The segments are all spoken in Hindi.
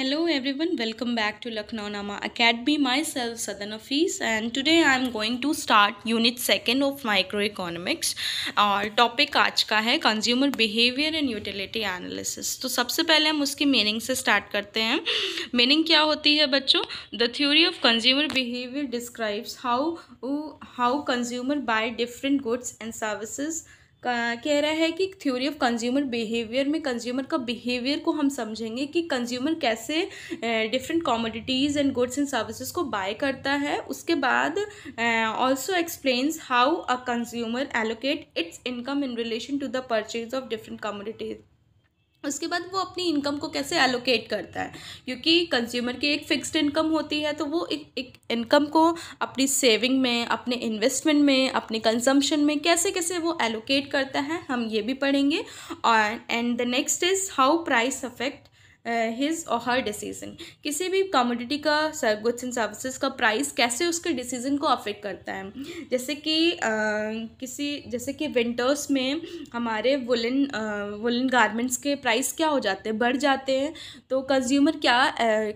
hello everyone welcome back to Lucknow to academy myself Sadan office and today I am going to start unit second of microeconomics और टॉपिक आज का है consumer behaviour and utility analysis तो सबसे पहले हम उसकी मीनिंग से स्टार्ट करते हैं मीनिंग क्या होती है बच्चों the theory of consumer behaviour describes how how consumer buy different goods and services कह रहा है कि थ्योरी ऑफ कंज्यूमर बिहेवियर में कंज्यूमर का बिहेवियर को हम समझेंगे कि कंज्यूमर कैसे different commodities and goods and services को बाय करता है उसके बाद also explains how a consumer allocate its income in relation to the purchase of different commodities उसके बाद वो अपनी इनकम को कैसे एलोकेट करता है क्योंकि कंज्यूमर की एक फिक्स्ड इनकम होती है तो वो एक एक इनकम को अपनी सेविंग में अपने इन्वेस्टमेंट में अपने कंजम्पशन में कैसे कैसे वो एलोकेट करता है हम ये भी पढ़ेंगे और and the next is how price affect his और हर डिसीजन किसी भी कमोडिटी का गुड्स एंड सर्विसेज का प्राइस कैसे उसके डिसीजन को अफेक्ट करता है जैसे कि किसी जैसे कि विंटर्स में हमारे वुलन वुलन गारमेंट्स के प्राइस क्या हो जाते हैं बढ़ जाते हैं तो कंज्यूमर क्या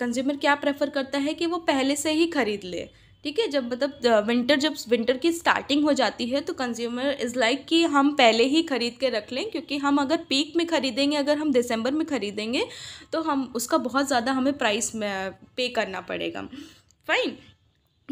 कंज्यूमर क्या प्रेफर करता है कि वो पहले से ही ख़रीद ले ठीक है जब मतलब विंटर जब विंटर की स्टार्टिंग हो जाती है तो कंज्यूमर इज़ लाइक कि हम पहले ही ख़रीद के रख लें क्योंकि हम अगर पीक में ख़रीदेंगे अगर हम दिसंबर में ख़रीदेंगे तो हम उसका बहुत ज़्यादा हमें प्राइस पे करना पड़ेगा फाइन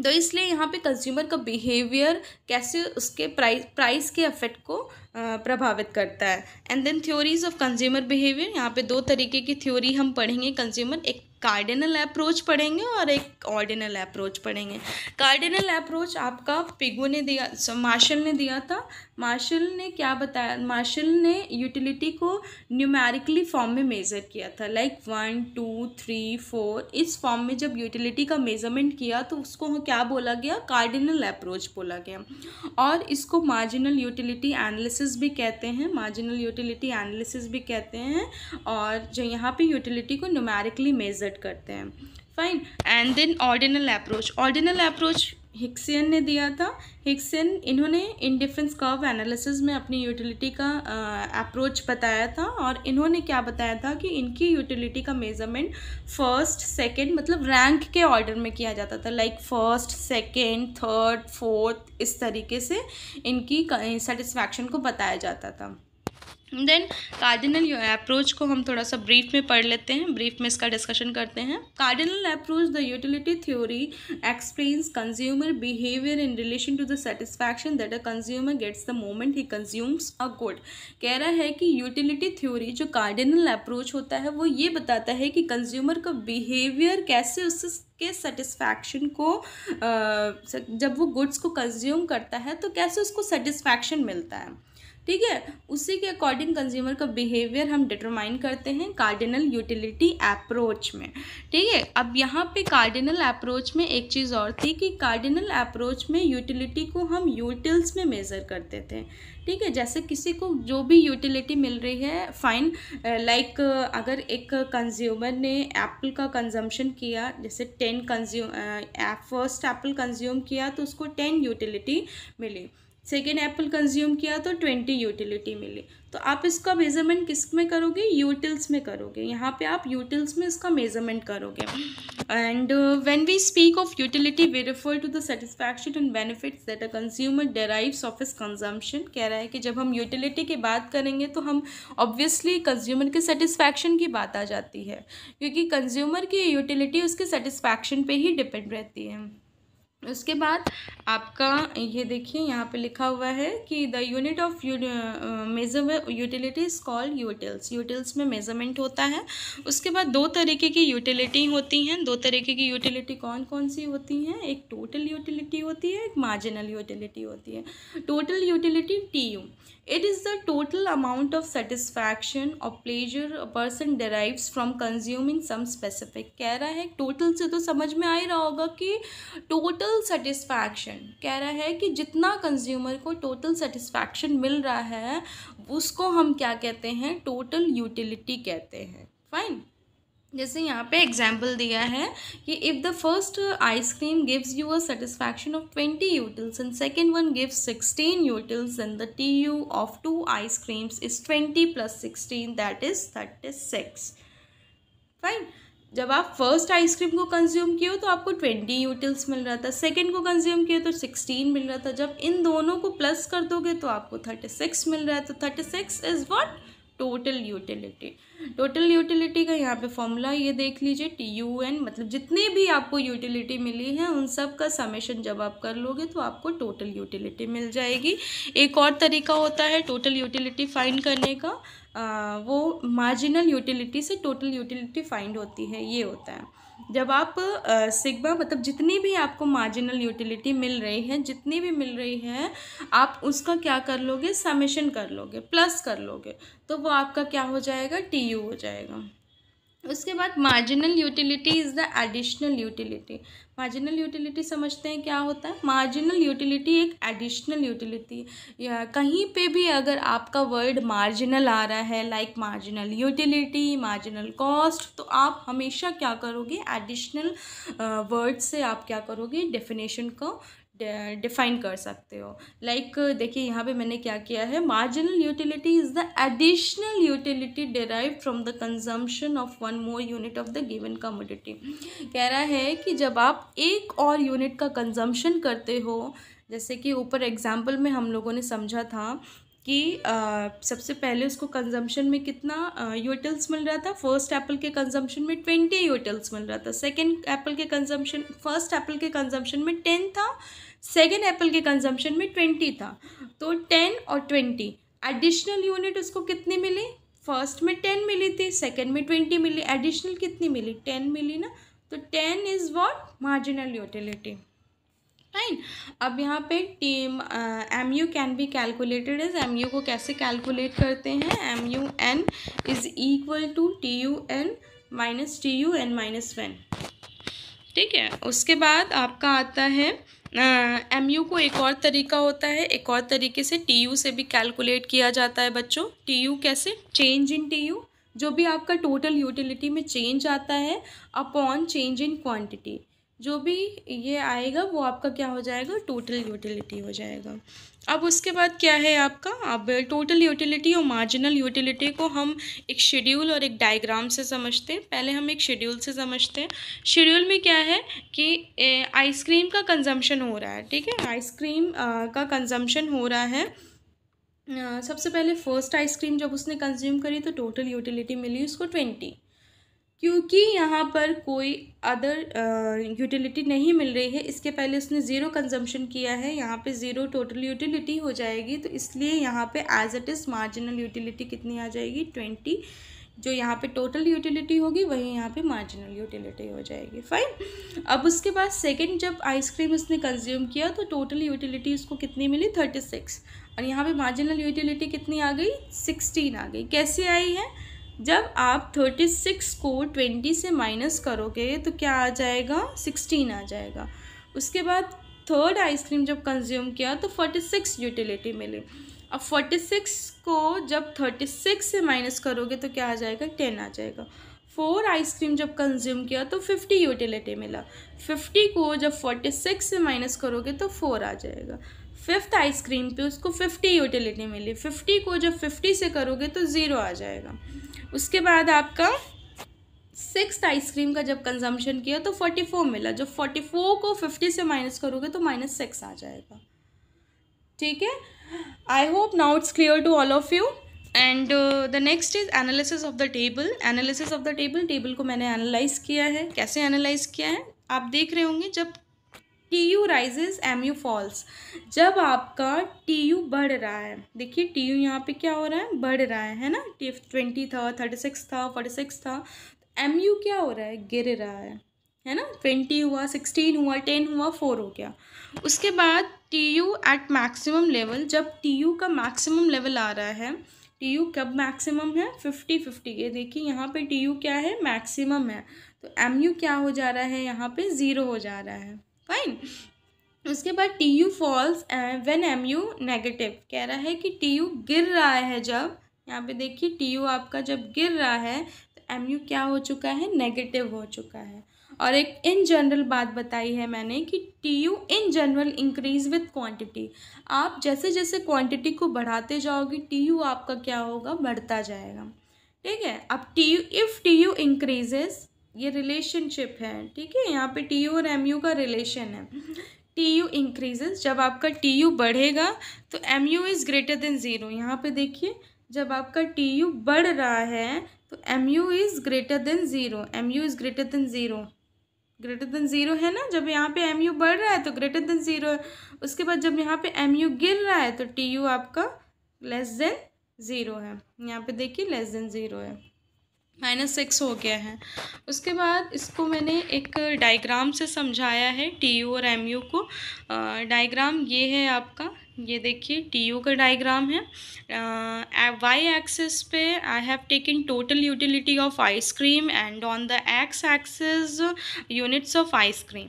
तो इसलिए यहाँ पे कंज्यूमर का बिहेवियर कैसे उसके प्राइस प्राइस के अफेक्ट को प्रभावित करता है and then theories of consumer behaviour यहाँ पे दो तरीके की थ्योरी हम पढ़ेंगे कंज्यूमर एक कार्डिनल अप्रोच पढ़ेंगे और एक ऑर्डिनल अप्रोच पढ़ेंगे कार्डिनल अप्रोच आपका पिगो ने दिया मार्शल ने दिया था मार्शल ने क्या बताया मार्शल ने यूटिलिटी को न्यूमेरिकली फॉर्म में मेज़र किया था like one two three four इस फॉर्म में जब यूटिलिटी का मेजरमेंट किया तो उसको क्या बोला गया कार्डिनल अप्रोच बोला गया और इसको मार्जिनल यूटिलिटी एनालिसिस भी कहते हैं मार्जिनल यूटिलिटी एनालिसिस भी कहते हैं और जो यहाँ पे यूटिलिटी को न्यूमेरिकली मेजर करते हैं fine and then ordinal approach ordinal approach Hicksian ने दिया था हिक्सियन इन्होंने इनडिफरेंस कर्व एनालिसिस में अपनी यूटिलिटी का अप्रोच बताया था और इन्होंने क्या बताया था कि इनकी यूटिलिटी का मेजरमेंट फर्स्ट सेकंड मतलब रैंक के ऑर्डर में किया जाता था like first second third fourth इस तरीके से इनकी सेटिस्फैक्शन को बताया जाता था देन कार्डिनल अप्रोच को हम थोड़ा सा ब्रीफ में पढ़ लेते हैं ब्रीफ में इसका डिस्कशन करते हैं cardinal approach the utility theory explains consumer behaviour in relation to the satisfaction that a consumer gets the moment he consumes a good कह रहा है कि यूटिलिटी थ्योरी जो कार्डिनल अप्रोच होता है वो ये बताता है कि कंज्यूमर का बिहेवियर कैसे उससे के सेटिस्फैक्शन को जब वो गुड्स को कंज्यूम करता है तो कैसे उसको सेटिस्फैक्शन मिलता है ठीक है उसी के अकॉर्डिंग कंज्यूमर का बिहेवियर हम डिटरमाइन करते हैं कार्डिनल यूटिलिटी अप्रोच में ठीक है अब यहाँ पे कार्डिनल अप्रोच में एक चीज़ और थी कि कार्डिनल अप्रोच में यूटिलिटी को हम यूटिल्स में मेज़र करते थे ठीक है जैसे किसी को जो भी यूटिलिटी मिल रही है फाइन लाइक अगर एक कंज्यूमर ने एप्पल का कंजम्पशन किया जैसे ten consume first apple consume किया तो उसको टेन यूटिलिटी मिली सेकेंड एप्पल कंज्यूम किया तो ट्वेंटी यूटिलिटी मिली तो आप इसका मेज़रमेंट किस में करोगे यूटिल्स में करोगे यहाँ पे आप यूटिल्स में इसका मेज़रमेंट करोगे and when we speak of utility we refer to the satisfaction and benefits that a consumer derives of इस कंजम्पशन कह रहा है कि जब हम यूटिलिटी की बात करेंगे तो हम ऑब्वियसली कंज्यूमर के सेटिस्फैक्शन की बात आ जाती है क्योंकि कंज्यूमर की यूटिलिटी उसके सेटिस्फैक्शन पर ही डिपेंड रहती है उसके बाद आपका ये देखिए यहाँ पे लिखा हुआ है कि the unit of measure is call utils utils में मेजरमेंट होता है उसके बाद दो तरीके की यूटिलिटी होती हैं दो तरीके की यूटिलिटी कौन कौन सी होती हैं एक टोटल यूटिलिटी होती है एक मार्जिनल यूटिलिटी होती है total utility T U It is the total amount of satisfaction or pleasure a person derives from consuming some specific कह रहा है total से तो समझ में आ ही रहा होगा कि total satisfaction कह रहा है कि जितना consumer को total satisfaction मिल रहा है उसको हम क्या कहते हैं total utility कहते हैं fine जैसे यहाँ पे एग्जाम्पल दिया है कि if the first ice cream gives you a satisfaction of twenty utils and second one gives sixteen utils and the T U of two ice creams is twenty plus sixteen that is thirty six fine जब आप फर्स्ट आइसक्रीम को कंज्यूम किए तो आपको ट्वेंटी यूटिल्स मिल रहा था सेकेंड को कंज्यूम किए तो सिक्सटीन मिल रहा था जब इन दोनों को प्लस कर दोगे तो आपको थर्टी सिक्स मिल रहा है तो thirty six is what total utility total utility का यहाँ पे फॉर्मूला ये देख लीजिए टी यू एन मतलब जितनी भी आपको यूटिलिटी मिली है उन सब का समेशन जब आप कर लोगे तो आपको टोटल यूटिलिटी मिल जाएगी एक और तरीका होता है टोटल यूटिलिटी फाइंड करने का वो मार्जिनल यूटिलिटी से टोटल यूटिलिटी फाइंड होती है ये होता है जब आप सिग्मा मतलब जितनी भी आपको मार्जिनल यूटिलिटी मिल रही है जितनी भी मिल रही है आप उसका क्या कर लोगे समेशन कर लोगे प्लस कर लोगे तो वो आपका क्या हो जाएगा टी यू हो जाएगा उसके बाद marginal utility is the additional utility marginal utility समझते हैं क्या होता है मार्जिनल यूटिलिटी एक एडिशनल यूटिलिटी कहीं पे भी अगर आपका वर्ड मार्जिनल आ रहा है like marginal utility marginal cost तो आप हमेशा क्या करोगे एडिशनल वर्ड से आप क्या करोगे डेफिनेशन को डिफाइन कर सकते हो लाइक like, देखिए यहाँ पे मैंने क्या किया है marginal utility is the additional utility derive from the consumption of one more unit of the given commodity कह रहा है कि जब आप एक और यूनिट का कंजम्पशन करते हो जैसे कि ऊपर एग्जाम्पल में हम लोगों ने समझा था कि आ, सबसे पहले उसको कंजम्पशन में कितना यूटल्स मिल रहा था फर्स्ट एप्पल के कंजम्पशन में ट्वेंटी यूटल्स मिल रहा था सेकेंड एप्पल के कंजम्पशन फर्स्ट एप्पल के कंजम्पशन में टेन था सेकेंड एप्पल के कंजम्पशन में ट्वेंटी था तो टेन और ट्वेंटी एडिशनल यूनिट उसको कितनी मिली फर्स्ट में टेन मिली थी सेकेंड में ट्वेंटी मिली एडिशनल कितनी मिली टेन मिली ना तो ten is what marginal utility fine अब यहाँ पे टीम M U can be calculated is M U को कैसे कैलकुलेट करते हैं M U N is equal to T U N minus T U N minus one ठीक है उसके बाद आपका आता है एम यू को एक और तरीका होता है एक और तरीके से टी यू से भी कैलकुलेट किया जाता है बच्चों टी यू कैसे चेंज इन टी यू जो भी आपका टोटल यूटिलिटी में चेंज आता है अपॉन चेंज इन क्वांटिटी जो भी ये आएगा वो आपका क्या हो जाएगा टोटल यूटिलिटी हो जाएगा अब उसके बाद क्या है आपका अब टोटल यूटिलिटी और मार्जिनल यूटिलिटी को हम एक शेड्यूल और एक डायग्राम से समझते हैं पहले हम एक शेड्यूल से समझते हैं शेड्यूल में क्या है कि आइसक्रीम का कंजम्पशन हो रहा है ठीक है आइसक्रीम का कंजम्पशन हो रहा है सबसे पहले फ़र्स्ट आइसक्रीम जब उसने कंज्यूम करी तो टोटल यूटिलिटी मिली उसको ट्वेंटी क्योंकि यहाँ पर कोई अदर यूटिलिटी नहीं मिल रही है इसके पहले उसने ज़ीरो कंजम्पशन किया है यहाँ पे ज़ीरो टोटल यूटिलिटी हो जाएगी तो इसलिए यहाँ पे as it is marginal utility कितनी आ जाएगी ट्वेंटी जो यहाँ पे टोटल यूटिलिटी होगी वही यहाँ पे मार्जिनल यूटिलिटी हो जाएगी फाइन अब उसके बाद सेकेंड जब आइसक्रीम उसने कंज्यूम किया तो टोटल यूटिलिटी उसको कितनी मिली थर्टी सिक्स और यहाँ पर मार्जिनल यूटिलिटी कितनी आ गई सिक्सटीन आ गई कैसे आई है जब आप थर्टी सिक्स को ट्वेंटी से माइनस करोगे तो क्या आ जाएगा सिक्सटीन आ जाएगा उसके बाद थर्ड आइसक्रीम जब कंज्यूम किया तो फोर्टी सिक्स यूटिलिटी मिली अब फोर्टी सिक्स को जब थर्टी सिक्स से माइनस करोगे तो क्या आ जाएगा टेन आ जाएगा फोर आइसक्रीम जब कंज्यूम किया तो फिफ्टी यूटिलिटी मिला फिफ्टी को जब फोर्टी सिक्स से माइनस करोगे तो फोर आ जाएगा फिफ्थ आइसक्रीम पे उसको फिफ्टी यूटिलिटी मिली फिफ्टी को जब फिफ्टी से करोगे तो ज़ीरो आ जाएगा उसके बाद आपका सिक्स आइसक्रीम का जब कंजम्पशन किया तो फोर्टी फोर मिला जब फोर्टी फोर को फिफ्टी से माइनस करोगे तो माइनस सिक्स आ जाएगा ठीक है I hope now it's clear to all of you and the next is analysis of the table analysis of the table table को मैंने एनालाइज किया है कैसे एनालाइज किया है आप देख रहे होंगे जब T U rises M U falls जब आपका टी यू बढ़ रहा है देखिए टी यू यहाँ पे क्या हो रहा है बढ़ रहा है है ना टी ट्वेंटी था थर्टी सिक्स था फोर्टी सिक्स था एम तो यू क्या हो रहा है गिर रहा है है ना ट्वेंटी हुआ सिक्सटीन हुआ टेन हुआ फोर हो गया उसके बाद T U at maximum level जब टी यू का मैक्सिमम लेवल आ रहा है टी यू कब मैक्सिमम है फिफ्टी फिफ्टी ये देखिए यहाँ पे टी यू क्या है मैक्सिमम है तो एम यू क्या हो जा रहा है यहाँ पे ज़ीरो हो जा रहा है फाइन उसके बाद T U falls when M U negative कह रहा है कि टी यू गिर रहा है जब यहाँ पे देखिए टी यू आपका जब गिर रहा है तो एम यू क्या हो चुका है नेगेटिव हो चुका है और एक इन जनरल बात बताई है मैंने कि T U in general increase with quantity आप जैसे जैसे क्वांटिटी को बढ़ाते जाओगे टी यू आपका क्या होगा बढ़ता जाएगा ठीक है अब T U if T U increases ये रिलेशनशिप है ठीक है यहाँ पे टी यू और एम यू का रिलेशन है टी यू इंक्रीजेज जब आपका टी यू बढ़ेगा तो M U is greater than zero यहाँ पे देखिए जब आपका टी यू बढ़ रहा है तो M U is greater than zero M U is greater than zero greater than zero है ना जब यहाँ पे एम यू बढ़ रहा है तो ग्रेटर देन ज़ीरो है उसके बाद जब यहाँ पे एम यू गिर रहा है तो टी यू आपका लेस देन ज़ीरो है यहाँ पे देखिए लेस देन ज़ीरो है माइनस सिक्स हो गया है उसके बाद इसको मैंने एक डायग्राम से समझाया है टी यू और एम यू को डायग्राम ये है आपका ये देखिए टी यू का डायग्राम है वाई एक्सेस पे I have taken total utility of ice cream and on the X axis units of ice cream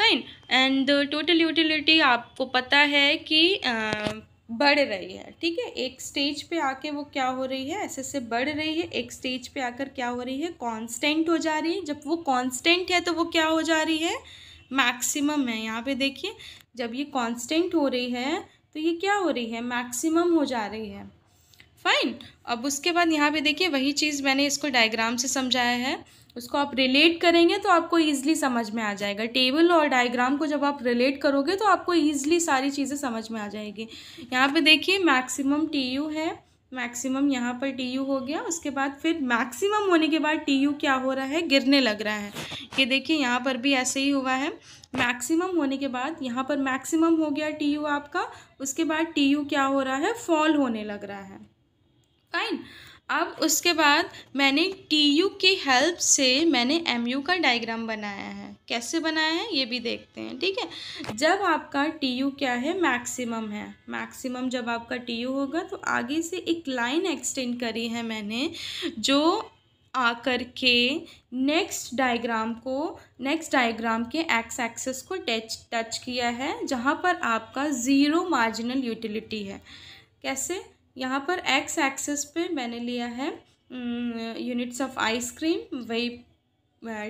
fine and total utility आपको पता है कि uh, बढ़ रही है ठीक है एक स्टेज पे आके वो क्या हो रही है ऐसे ऐसे बढ़ रही है एक स्टेज पे आकर क्या हो रही है कांस्टेंट हो जा रही है जब वो कांस्टेंट है तो वो क्या हो जा रही है मैक्सिमम है यहाँ पे देखिए जब ये कांस्टेंट हो रही है तो ये क्या हो रही है मैक्सिमम हो जा रही है फाइन अब उसके बाद यहाँ पे देखिए वही चीज़ मैंने इसको डायग्राम से समझाया है उसको आप रिलेट करेंगे तो आपको ईजिली समझ में आ जाएगा टेबल और डायग्राम को जब आप रिलेट करोगे तो आपको ईजिली सारी चीज़ें समझ में आ जाएगी यहाँ पे देखिए मैक्सिमम टी यू है मैक्सिमम यहाँ पर टी यू हो गया उसके बाद फिर मैक्सिमम होने के बाद टी यू क्या हो रहा है गिरने लग रहा है ये देखिए यहाँ पर भी ऐसे ही हुआ है मैक्सिमम होने के बाद यहाँ पर मैक्सिमम हो गया टी यू आपका उसके बाद टी यू क्या हो रहा है फॉल होने लग रहा है फाइन अब उसके बाद मैंने टी यू की हेल्प से मैंने एम यू का डायग्राम बनाया है कैसे बनाया है ये भी देखते हैं ठीक है जब आपका टी यू क्या है मैक्सिमम है मैक्सिमम जब आपका टी यू होगा तो आगे से एक लाइन एक्सटेंड करी है मैंने जो आकर के नेक्स्ट डायग्राम को नेक्स्ट डायग्राम के एक्स एक्सेस को टच टच किया है जहाँ पर आपका ज़ीरो मार्जिनल यूटिलिटी है कैसे यहाँ पर एक्स एक्सेस पे मैंने लिया है यूनिट्स ऑफ आइसक्रीम वही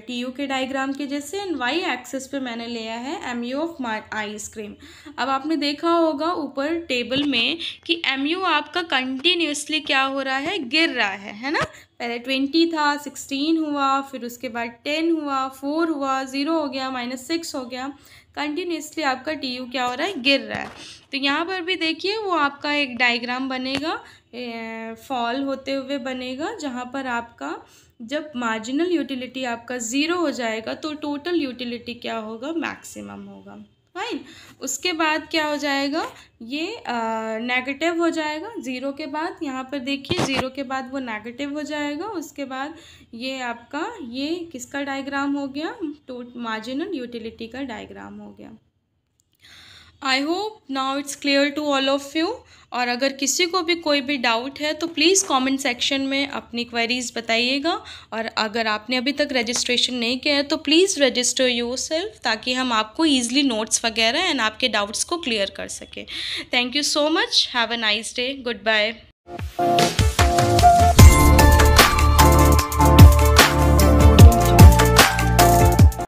टी यू के डायग्राम के जैसे एंड वाई एक्सेस पे मैंने लिया है एम यू ऑफ आइसक्रीम अब आपने देखा होगा ऊपर टेबल में कि एम यू आपका कंटिन्यूसली क्या हो रहा है गिर रहा है है ना पहले ट्वेंटी था सिक्सटीन हुआ फिर उसके बाद टेन हुआ फोर हुआ ज़ीरो हो गया माइनस सिक्स हो गया कंटिन्यूसली आपका टी यू क्या हो रहा है गिर रहा है तो यहाँ पर भी देखिए वो आपका एक डायग्राम बनेगा फॉल होते हुए बनेगा जहाँ पर आपका जब मार्जिनल यूटिलिटी आपका ज़ीरो हो जाएगा तो टोटल यूटिलिटी क्या होगा मैक्सिमम होगा फाइन उसके बाद क्या हो जाएगा ये नेगेटिव हो जाएगा ज़ीरो के बाद यहाँ पर देखिए ज़ीरो के बाद वो नेगेटिव हो जाएगा उसके बाद ये आपका ये किसका डायग्राम हो गया टू मार्जिनल यूटिलिटी का डायग्राम हो गया I hope now it's clear to all of you और अगर किसी को भी कोई भी डाउट है तो प्लीज़ कमेंट सेक्शन में अपनी क्वेरीज़ बताइएगा और अगर आपने अभी तक रजिस्ट्रेशन नहीं किया है तो प्लीज़ रजिस्टर योर सेल्फ ताकि हम आपको ईजिली नोट्स वगैरह एंड आपके डाउट्स को क्लियर कर सकें thank you so much have a nice day good bye